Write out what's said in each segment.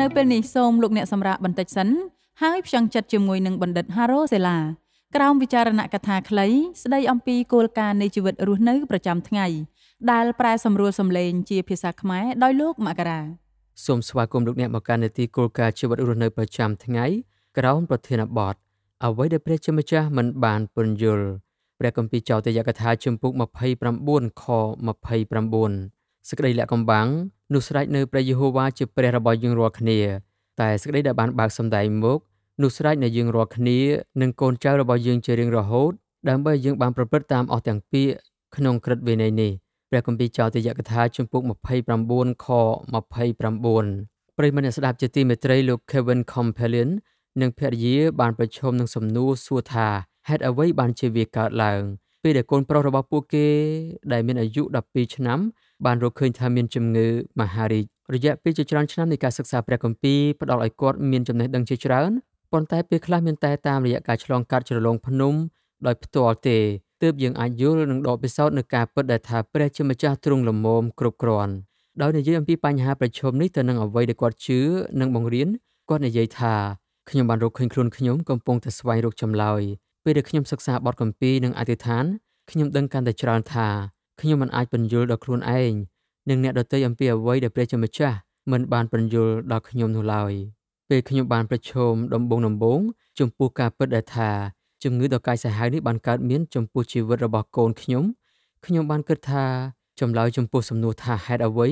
នៅពេលនេះសូមលោកអ្នកសម្រាប់បន្តិចសិនហើយផ្ចង់ចិត្តជាមួយនឹងបណ្ឌិត Haro Sela ក្រោមវិចារណកថាខ្លី ស្ដីអំពីគោលការណ៍នៃជីវិតរស់នៅប្រចាំថ្ងៃដែលប្រែសម្រួលសម្លេង ជា ភាសាខ្មែរដោយលោកមករាសូមស្វាគមន៍លោកអ្នកមកកាន់នាទីគោលការណ៍ជីវិតរស់នៅប្រចាំថ្ងៃក្រោមប្រធានបទអ្វីដែលព្រះជាម្ចាស់មិន បានពន្យល់ព្រះគម្ពីរចោទយកថា ជំពូក29ខ29សេចក្តីលាក់កំបាំងនោះស្រេចនៅព្រះយេហូវ៉ាជាព្រះរបស់យើងរាល់គ្នាតែសេចក្តីដែលបានបើកសម្ដែងមកនោះស្រេចនៅយើងរាល់គ្នានិងកូនចៅរបស់យើងជារៀងរហូតដើម្បីយើងបានប្រព្រឹត្តតាមអស់ទាំងពាក្យក្នុងក្រឹតវិន័យនេះព្រះគម្ពីរចោទយកថា ជំពូក29ខ29ប្រិយមិត្តអ្នកស្ដាប់ជាទីមេត្រីលោក Kevin Compellian និងភរិយាបានប្រឈមនឹងសំណួរសួរថាហេតុអ្វីបានជាវាកើតឡើងពេលដែលកូនប្រុសរបស់ពួកគេដែលមានអាយុ12ឆ្នាំបានរកឃើញថាមានជំងឺមហារីករយៈពេលជាច្រើនឆ្នាំនៃការសិក្សាព្រះគម្ពីរផ្ដល់ឲ្យគាត់មានចំណេះដឹងជាច្រើនប៉ុន្តែពេលខ្លះមានតែតាមរយៈការឆ្លងកាត់ជ្រលងភ្នំដោយផ្ទាល់ទេទើបយើងអាចយល់និងដកពិសោធន៍នៅការពិតដែលថាព្រះជាម្ចាស់ទ្រង់លមមគ្រប់គ្រាន់ដោយនិយាយអំពីបញ្ហាប្រឈមនេះទៅនឹងអ្វីដែលគាត់ជឿនិងបង្រៀនគាត់និយាយថាខ្ញុំបានរកឃើញខ្លួនខ្ញុំកំពុងតែស្វែងរកចម្លើយពេលដែលខ្ញុំសិក្សាបទគម្ពីរនិងអធិដ្ឋានខ្ញុំដឹងកាន់តែច្រើនថាខ្ញុំមិនអាចពន្យល់ដល់ខ្លួនឯងនិងអ្នកដទៃអំពីអ្វីដែលព្រះជាម្ចាស់មិនបានពន្យល់ដល់ខ្ញុំនោះឡើយពេលខ្ញុំបានប្រឈមដំបងដំបងចំពោះការពិតដែលថាជំងឺដ៏កាយសាហាវនេះបានកើតមានចំពោះជីវិតរបស់កូនខ្ញុំខ្ញុំបានគិតថាចម្លើយចំពោះសំណួរថាហេតុអ្វី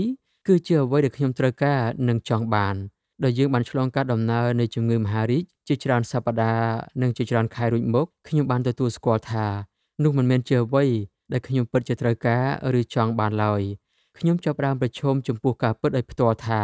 គឺជាអ្វីដែលខ្ញុំត្រូវការនិងចង់បានដោយយើងបានឆ្លងកាត់ដំណើរនៃជំងឺមហារីកជាច្រើនសប្តាហ៍និងជាច្រើនខែរួចមកខ្ញុំបានទទួលស្គាល់ថានោះមិនមែនជាអ្វីដែលខ្ញុំពិតជាត្រូវការឬចង់បានឡើយខ្ញុំចាប់ផ្ដើមប្រឈមចំពោះការពិតឲ្យផ្ទាល់ថា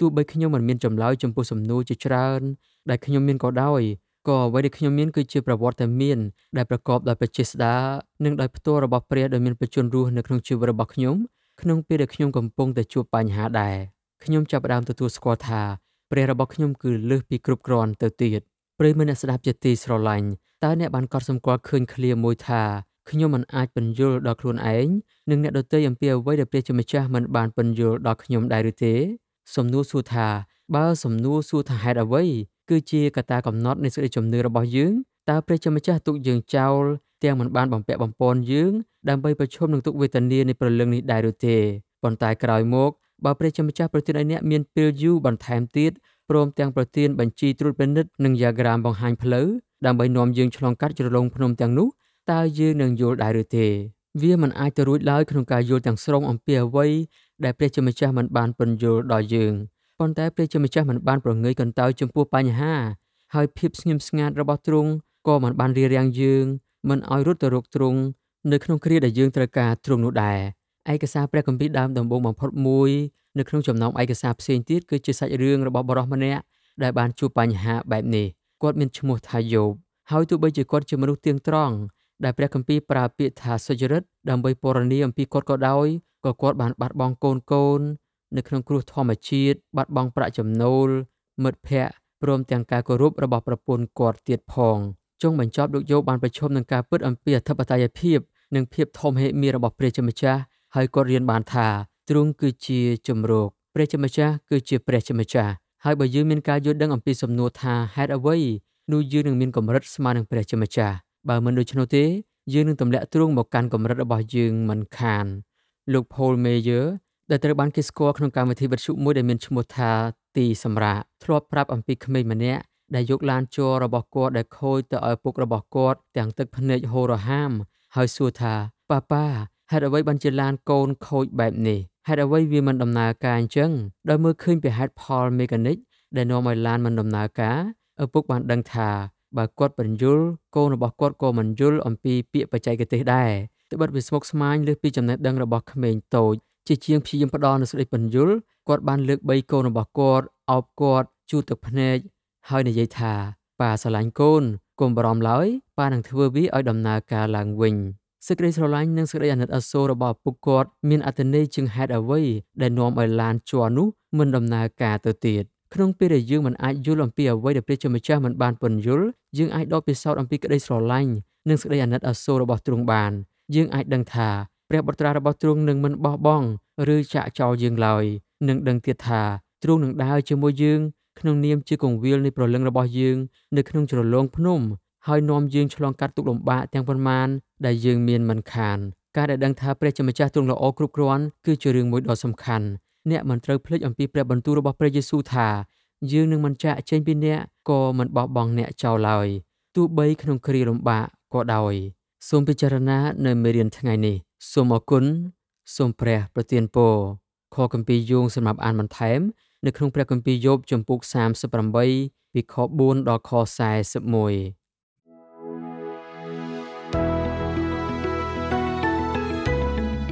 ទោះបីខ្ញុំមិនមានចម្លើយចំពោះសំណួរជាច្រើនដែលខ្ញុំមានក៏ដោយក៏អ្វីដែលខ្ញុំមានគឺជាប្រវត្តិតែមានដែលប្រកបដោយប្រជាស្ដារនិងដោយផ្ទាល់របស់ព្រះដែលមានប្រជញ្ញរស់នៅក្នុងជីវិតរបស់ខ្ញុំក្នុងពេលដែលខ្ញុំកំពុងតែជួបបញ្ហាដែរខ្ញុំចាប់ផ្ដើមទទួលស្គាល់ថាព្រះរបស់ខ្ញុំគឺលើសពីគ្រប់គ្រាន់ទៅទៀតព្រៃមើលអ្នកស្ដាប់ជាទីស្រឡាញ់តើអ្នកបានកត់សម្គាល់ឃើញឃ្លាមួយថាខ្ញុំមិនអាចពន្យល់ដល់ខ្លួនឯងនិងអ្នកដទៃអំពីអ្វីដែលព្រះជាម្ចាស់មិនបានពន្យល់ដល់ខ្ញុំដែរឬទេ សំណួរសួរថា បើសំណួរសួរថាហេតុអ្វី គឺជា កត្តាកំណត់នៃសេចក្តីជំនឿរបស់យើងតើព្រះជាម្ចាស់ទុកយើង ចោលទាំងមិនបានបំពាក់បំពន់យើង ដើម្បីប្រឈមនឹងទុក្ខវេទនានៃព្រលឹងនេះដែរឬទេប៉ុន្តែក្រោយមកបើព្រះជាម្ចាស់ប្រទានឲ្យអ្នកមានពេលយូរបន្ថែមទៀតព្រមទាំងប្រទានបញ្ជីត្រួតពិនិត្យនិងយ៉ាក្រាមបង្ហាញផ្លូវដើម្បីនាំយើងឆ្លងកាត់ជ្រលងភ្នំទាំងនោះតើយើងនឹងយល់ដែរឬទេ វាមិនអាចទៅរួចឡើយក្នុងការយល់ទាំងស្រុងអំពីអ្វីដែលព្រះជាម្ចាស់មិនបានពន្យល់ដល់យើងប៉ុន្តែព្រះជាម្ចាស់មិនបានប្រងើយកន្តើយចំពោះបញ្ហា ហើយភាពស្ងៀមស្ងាត់របស់ទ្រង់ក៏មិនបានរារាំងយើងមិនឲ្យរត់ទៅរកទ្រង់នៅក្នុងគ្រាដែលយើងត្រូវការទ្រង់នោះដែរឯកសារព្រះគម្ពីរដើមដំបូងបំផុតមួយនៅក្នុងចំណោមឯកសារផ្សេងទៀតគឺជាសាច់រឿងរបស់បរិសម្នាក់ដែលបានជួបបញ្ហាបែបនេះគាត់មានឈ្មោះថាយ៉ូបហើយទោះបីជាគាត់ជាមនុស្សទៀងត្រង់ដែលព្រះគម្ពីរប្រើពាក្យថាសុចរិត ដើម្បីពណ៌នាអំពីគាត់ក៏ដោយក៏គាត់បានបាត់បង់កូនកូននៅក្នុងគ្រោះធម្មជាតិបាត់បង់ប្រាក់ចំណូល មិត្តភ័ក្តិព្រមទាំងការគោរពរបស់ប្រពន្ធគាត់ទៀតផងចុងបញ្ចប់លោកយោបានប្រឈមនឹងការពិតអំពីអធិបតេយ្យភាព និងភាពធំហេមីរបស់ព្រះជាម្ចាស់ហើយគាត់រៀនបានថាទ្រង់គឺជាជំរកព្រះជាម្ចាស់គឺជាព្រះជាម្ចាស់ហើយបើយើងមានការយល់ដឹងអំពីសំណួរថាហេតុអ្វីនោះយើងនឹងមានកម្រិតស្មើនឹងព្រះជាម្ចាស់បើមិនដូច្នោះទេយើងនឹងទម្លាក់ទ្រូងមកកាន់កម្រិតរបស់យើងមិនខានលោក Paul Meyer ដែលត្រូវបានគេស្គាល់ក្នុងកម្មវិធីវិទ្យុមួយដែលមានឈ្មោះថា ទីសម្រាប់ធ្លាប់ប្រាប់អំពីក្មេងម្នាក់ដែលយកឡានជ័ររបស់គាត់ដែល ខូចទៅឲ្យពុករបស់គាត់ទាំងទឹកភ្នែកហូររហាម ហើយសួរថាប៉ាប៉ាហេតុអ្វីបានជាឡានកូនខូចបែបនេះហេតុអ្វីវាមិនដំណើរការអញ្ចឹងដោយមើលឃើញពីហេតុផលមេកានិកដែលនាំឲ្យឡានមិនដំណើរការឪពុកបានដឹងថាបើគាត់បញ្យលកូនរបស់គាត់ក៏មិនយល់អំពីពាក្យបច្ចេកទេសដែរត្បិតវាស្មុគស្មាញលើសពីចំណេះដឹងរបស់ក្មេងតូចជាជាងព្យាយាមផ្ដល់នូវសេចក្តីបញ្យលគាត់បានលើកបីកូនរបស់គាត់អោបគាត់ជូតទឹកភ្នែកហើយនិយាយថាប៉ាស្រឡាញ់កូនកុំបារម្ភឡើយប៉ានឹងធ្វើវាឲ្យដំណើរការឡើងវិញសេចក្តីស្រឡាញ់និងសេចក្តីអាណិតអាសូររបស់ឪពុកគាត់មានអត្ថន័យជាងហេតុអ្វីដែលនាំឲ្យឡានជ័រនោះមិនដំណើរការទៅទៀតក្នុងពេលដែលយើងមិនអាចយល់អំពីអ្វីដែលព្រះជាម្ចាស់មិនបានពន្យល់យើងអាចដកពិសោធន៍អំពីក្តីស្រឡាញ់និងសេចក្តីអាណិតអាសូររបស់ទ្រង់បានយើងអាចដឹងថាព្រះបុត្រារបស់ទ្រង់នឹងមិនបោះបង់ឬចាក់ចោលយើងឡើយនិងដឹងទៀតថាទ្រង់នឹងដើរជាមួយយើងក្នុងនាមជាកងវាលនៃប្រលឹងរបស់យើងនៅក្នុងជ្រលងភ្នំហើយនាំយើងឆ្លងកាត់ទុក្ខលំបាកទាំងប៉ុន្មានដែលយើងមានមិនខាន ការដែលដឹងថាព្រះជាម្ចាស់ទ្រង់ល្អគ្រប់គ្រាន់គឺជារឿងមួយដ៏សំខាន់អ្នកមិនត្រូវភ្លេចអំពីព្រះបន្ទូលរបស់ព្រះយេស៊ូវថាយើងនឹងមិនចាកចេញពីអ្នកក៏មិនបោះបង់អ្នកចោលឡើយទោះបីក្នុងគ្រាលំបាកក៏ដោយ សូមពិចារណា នៅមេរៀនថ្ងៃនេះសូមអរគុណសូមព្រះប្រទានពរខគម្ពីរយោងសម្រាប់អានបន្ថែមនៅក្នុង ព្រះគម្ពីរយោបចំពុក38ពីខ4ដល់ខ41